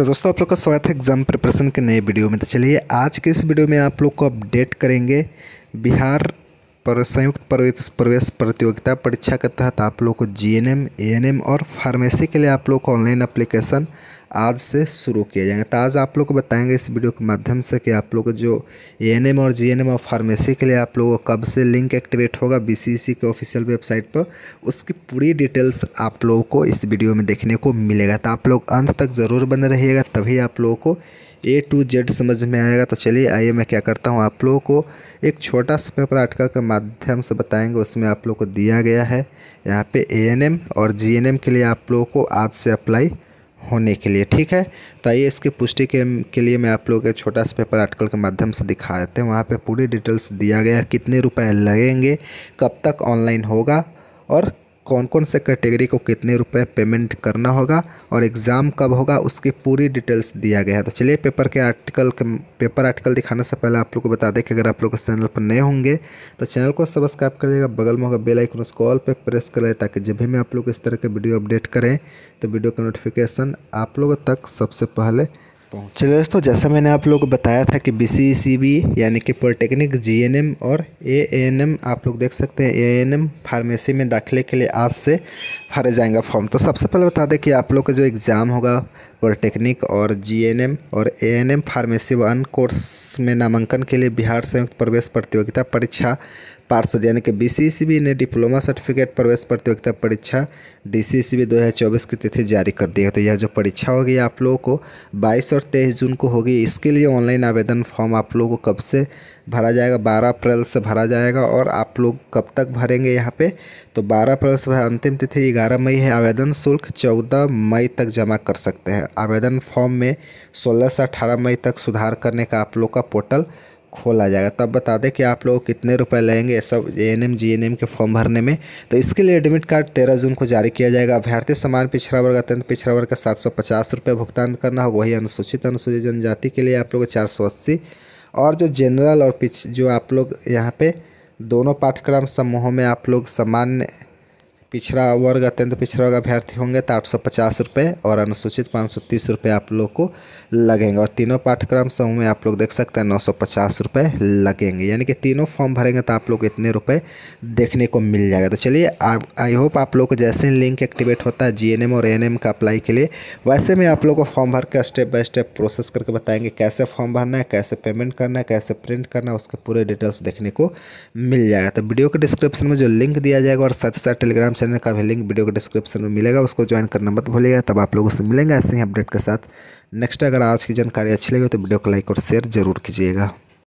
तो दोस्तों आप लोग का स्वागत है एग्ज़ाम प्रिपरेशन के नए वीडियो में तो चलिए आज के इस वीडियो में आप लोग को अपडेट करेंगे बिहार पर संयुक्त प्रवेश प्रवेश प्रतियोगिता परीक्षा के तहत आप लोग को G N M A N M और फार्मेसी के लिए आप लोग को ऑनलाइन अप्लीकेशन आज से शुरू किया जाएंगे तो आज आप लोग को बताएंगे इस वीडियो के माध्यम से कि आप लोग जो ए एन एम और जी एन एम और फार्मेसी के लिए आप लोगों को कब से लिंक एक्टिवेट होगा बी सी सी के ऑफिशियल वेबसाइट पर उसकी पूरी डिटेल्स आप लोगों को इस वीडियो में देखने को मिलेगा तो आप लोग अंत तक ज़रूर बने रहिएगा तभी आप लोगों को ए टू जेड समझ में आएगा तो चलिए आइए मैं क्या करता हूँ आप लोगों को एक छोटा सा पेपर आर्टिकल के माध्यम से बताएंगे उसमें आप लोगों को दिया गया है यहाँ पे एएनएम और जीएनएम के लिए आप लोगों को आज से अप्लाई होने के लिए ठीक है तो आइए इसकी पुष्टि के, के लिए मैं आप लोगों के छोटा सा पेपर आर्टिकल के माध्यम से दिखा देते हैं वहाँ पर पूरी डिटेल्स दिया गया कितने रुपये लगेंगे कब तक ऑनलाइन होगा और कौन कौन से कैटेगरी को कितने रुपए पेमेंट करना होगा और एग्ज़ाम कब होगा उसकी पूरी डिटेल्स दिया गया है तो चलिए पेपर के आर्टिकल के पेपर आर्टिकल दिखाने से पहले आप लोग को बता दें कि अगर आप लोग इस चैनल पर नए होंगे तो चैनल को सब्सक्राइब करिएगा बगल में होगा बेलाइकन उस उसको ऑल पर प्रेस कर लें ताकि जब भी मैं आप लोग इस तरह के वीडियो अपडेट करें तो वीडियो का नोटिफिकेशन आप लोगों तक सबसे पहले सकता हूँ दोस्तों जैसा मैंने आप लोग को बताया था कि बी e यानी कि पॉलिटेक्निक जी और ए आप लोग देख सकते हैं ए फार्मेसी में दाखिले के लिए आज से भरे जाएंगे फॉर्म तो सबसे पहले बता दें कि आप लोग का जो एग्ज़ाम होगा पॉलिटेक्निक और जीएनएम और एएनएम फार्मेसी वन कोर्स में नामांकन के लिए बिहार संयुक्त प्रवेश प्रतियोगिता परीक्षा पार्षद यानी कि बी ने डिप्लोमा सर्टिफिकेट प्रवेश प्रतियोगिता परीक्षा हज़ार 2024 की तिथि जारी कर दी है तो यह जो परीक्षा होगी आप लोगों को 22 और 23 जून को होगी इसके लिए ऑनलाइन आवेदन फॉर्म आप लोगों को कब से भरा जाएगा 12 अप्रैल से भरा जाएगा और आप लोग कब तक भरेंगे यहाँ पे तो 12 अप्रैल से वह अंतिम तिथि ग्यारह मई है आवेदन शुल्क चौदह मई तक जमा कर सकते हैं आवेदन फॉर्म में सोलह से अठारह मई तक सुधार करने का आप लोग का पोर्टल खोला जाएगा तब बता दें कि आप लोग कितने रुपए लगेंगे सब A N M G N M के फॉर्म भरने में तो इसके लिए एडमिट कार्ड तेरह जून को जारी किया जाएगा अभ्यर्थी समान पिछड़ा वर्ग अत्यंत पिछड़ा वर्ग का सात सौ पचास रुपये भुगतान करना होगा वही अनुसूचित अनुसूचित जनजाति के लिए आप लोग चार सौ अस्सी और जो जनरल और पिछ जो आप लोग यहाँ पर दोनों पाठ्यक्रम समूहों में आप लोग सामान्य पिछड़ा वर्ग अत्यंत पिछड़ा वर्ग अभ्यर्थी होंगे तो आठ सौ पचास रुपये और अनुसूचित पाँच सौ तीस रुपये आप लोग को लगेंगे और तीनों पाठ्यक्रम समूह में आप लोग देख सकते हैं नौ सौ पचास रुपये लगेंगे यानी कि तीनों फॉर्म भरेंगे तो आप लोग इतने रुपये देखने को मिल जाएगा तो चलिए आई होप आप लोग को जैसे ही लिंक एक्टिवेट होता है जी और ए का अप्लाई के लिए वैसे में आप लोग को फॉर्म भर के स्टेप बाय स्टेप प्रोसेस करके बताएंगे कैसे फॉर्म भरना है कैसे पेमेंट करना है कैसे प्रिंट करना है उसके पूरे डिटेल्स देखने को मिल जाएगा तो वीडियो के डिस्क्रिप्शन में जो लिंक दिया जाएगा और साथ ही साथ टेलीग्राम चैनल का भी लिंक वीडियो के डिस्क्रिप्शन में मिलेगा उसको ज्वाइन करना मत भूलिएगा तब आप लोगों से मिलेंगे ऐसे ही अपडेट के साथ नेक्स्ट अगर आज की जानकारी अच्छी लगी तो वीडियो को लाइक और शेयर जरूर कीजिएगा